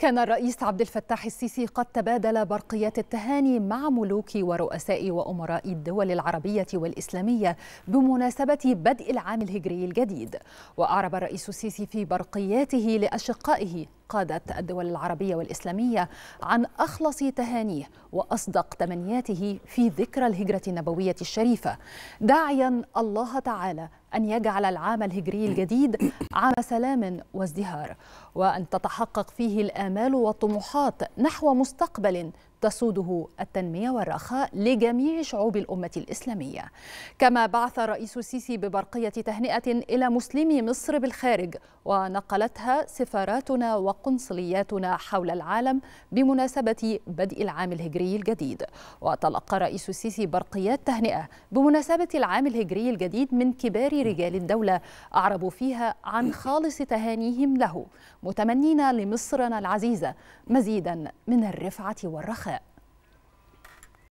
كان الرئيس عبد الفتاح السيسي قد تبادل برقيات التهاني مع ملوك ورؤساء وامراء الدول العربيه والاسلاميه بمناسبه بدء العام الهجري الجديد واعرب الرئيس السيسي في برقياته لاشقائه قاده الدول العربيه والاسلاميه عن اخلص تهانيه واصدق تمنياته في ذكرى الهجره النبويه الشريفه داعيا الله تعالى أن يجعل العام الهجري الجديد عام سلام وازدهار وأن تتحقق فيه الآمال والطموحات نحو مستقبل تسوده التنمية والرخاء لجميع شعوب الأمة الإسلامية كما بعث الرئيس السيسي ببرقية تهنئة إلى مسلمي مصر بالخارج ونقلتها سفاراتنا وقنصلياتنا حول العالم بمناسبة بدء العام الهجري الجديد وتلقى الرئيس السيسي برقيات تهنئة بمناسبة العام الهجري الجديد من كبار رجال الدولة أعربوا فيها عن خالص تهانيهم له متمنين لمصرنا العزيزة مزيدا من الرفعة والرخاء